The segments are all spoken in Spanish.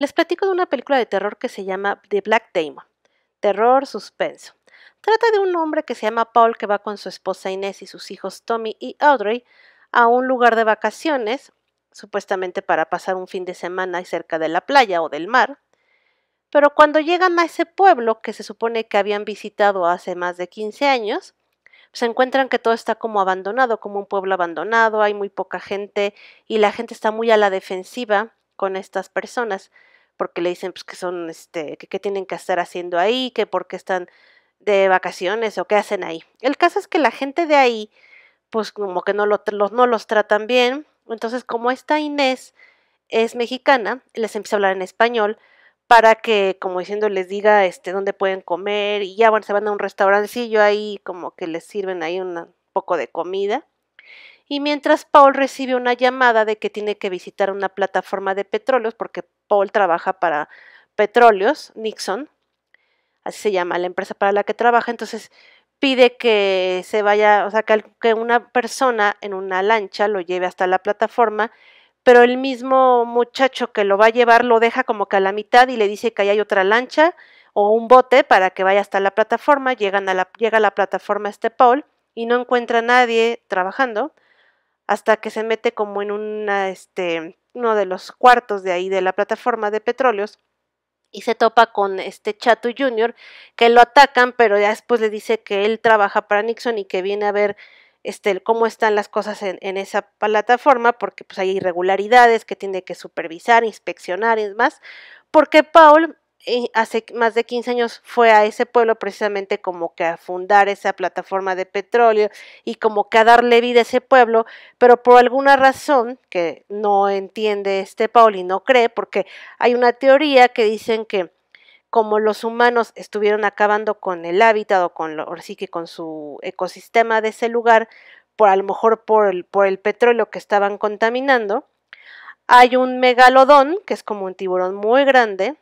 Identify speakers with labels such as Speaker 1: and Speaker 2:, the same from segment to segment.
Speaker 1: Les platico de una película de terror que se llama The Black Demon, terror suspenso. Trata de un hombre que se llama Paul que va con su esposa Inés y sus hijos Tommy y Audrey a un lugar de vacaciones, supuestamente para pasar un fin de semana cerca de la playa o del mar. Pero cuando llegan a ese pueblo que se supone que habían visitado hace más de 15 años, se encuentran que todo está como abandonado, como un pueblo abandonado, hay muy poca gente y la gente está muy a la defensiva con estas personas, porque le dicen pues, que son, este, que, tienen que estar haciendo ahí, que porque están de vacaciones o qué hacen ahí. El caso es que la gente de ahí, pues como que no, los, no los tratan bien. Entonces, como esta Inés es mexicana, les empieza a hablar en español para que, como diciendo, les diga este, dónde pueden comer y ya, bueno, se van a un restaurancillo ahí, como que les sirven ahí un poco de comida y mientras Paul recibe una llamada de que tiene que visitar una plataforma de petróleos, porque Paul trabaja para petróleos, Nixon, así se llama la empresa para la que trabaja, entonces pide que se vaya, o sea, que una persona en una lancha lo lleve hasta la plataforma, pero el mismo muchacho que lo va a llevar lo deja como que a la mitad y le dice que hay otra lancha o un bote para que vaya hasta la plataforma, llegan llega a la plataforma este Paul y no encuentra a nadie trabajando, hasta que se mete como en una, este, uno de los cuartos de ahí de la plataforma de petróleos y se topa con este Chato Jr. que lo atacan, pero ya después le dice que él trabaja para Nixon y que viene a ver este, cómo están las cosas en, esa plataforma, porque pues hay irregularidades que tiene que supervisar, inspeccionar y demás, porque Paul hace más de 15 años fue a ese pueblo precisamente como que a fundar esa plataforma de petróleo y como que a darle vida a ese pueblo, pero por alguna razón que no entiende este Paul y no cree, porque hay una teoría que dicen que como los humanos estuvieron acabando con el hábitat o con, lo, sí que con su ecosistema de ese lugar, por a lo mejor por el, por el petróleo que estaban contaminando, hay un megalodón, que es como un tiburón muy grande,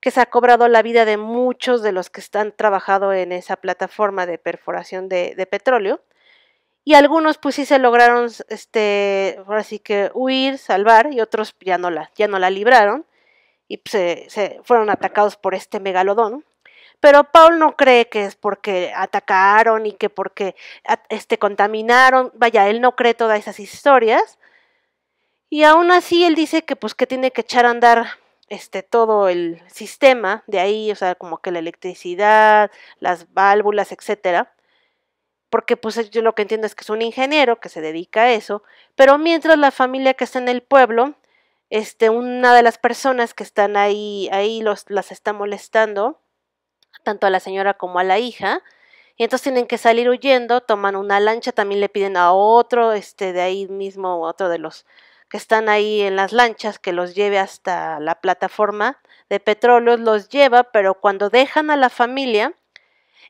Speaker 1: que se ha cobrado la vida de muchos de los que están trabajando en esa plataforma de perforación de, petróleo. Y algunos pues sí se lograron, este, ahora sí que huir, salvar, y otros ya no la, ya no la libraron, y se, fueron atacados por este megalodón. Pero Paul no cree que es porque atacaron y que porque este, contaminaron, vaya, él no cree todas esas historias. Y aún así él dice que pues que tiene que echar a andar este, todo el sistema de ahí, o sea, como que la electricidad, las válvulas, etcétera. Porque pues yo lo que entiendo es que es un ingeniero que se dedica a eso, pero mientras la familia que está en el pueblo, este, una de las personas que están ahí, ahí los, las está molestando, tanto a la señora como a la hija, y entonces tienen que salir huyendo, toman una lancha, también le piden a otro, este, de ahí mismo, otro de los que están ahí en las lanchas que los lleve hasta la plataforma de petróleo, los lleva, pero cuando dejan a la familia,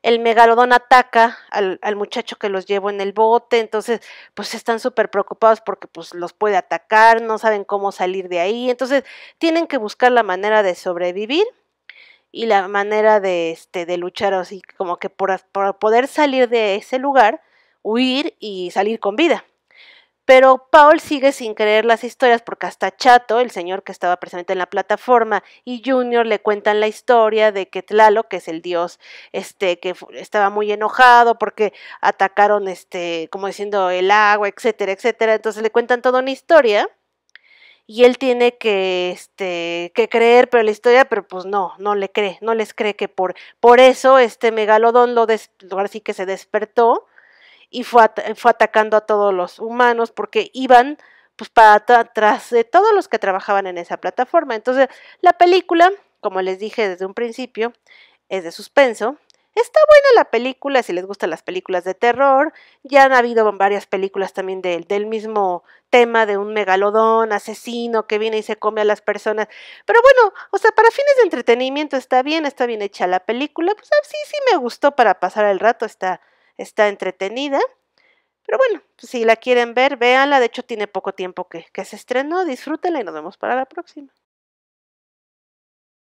Speaker 1: el megalodón ataca al, muchacho que los llevó en el bote, entonces pues están súper preocupados porque pues los puede atacar, no saben cómo salir de ahí, entonces tienen que buscar la manera de sobrevivir y la manera de, este, de luchar así como que por, por poder salir de ese lugar, huir y salir con vida pero Paul sigue sin creer las historias porque hasta Chato, el señor que estaba presente en la plataforma, y Junior le cuentan la historia de que Tlaloc, que es el dios este que estaba muy enojado porque atacaron este, como diciendo el agua, etcétera, etcétera, entonces le cuentan toda una historia y él tiene que, este, que creer, pero la historia, pero pues no, no le cree, no les cree que por, por eso este megalodón lo, des, ahora sí que se despertó y fue, eh, fue atacando a todos los humanos porque iban pues para atrás de todos los que trabajaban en esa plataforma. Entonces, la película, como les dije desde un principio, es de suspenso, Está buena la película si les gustan las películas de terror. Ya han habido varias películas también del mismo tema de un megalodón asesino que viene y se come a las personas. Pero bueno, o sea, para fines de entretenimiento está bien, está bien hecha la película. Pues ah, sí, sí me gustó para pasar el rato, está, está entretenida. Pero bueno, pues, si la quieren ver, véanla. De hecho, tiene poco tiempo que, que se estrenó. Disfrútenla y nos vemos para la próxima.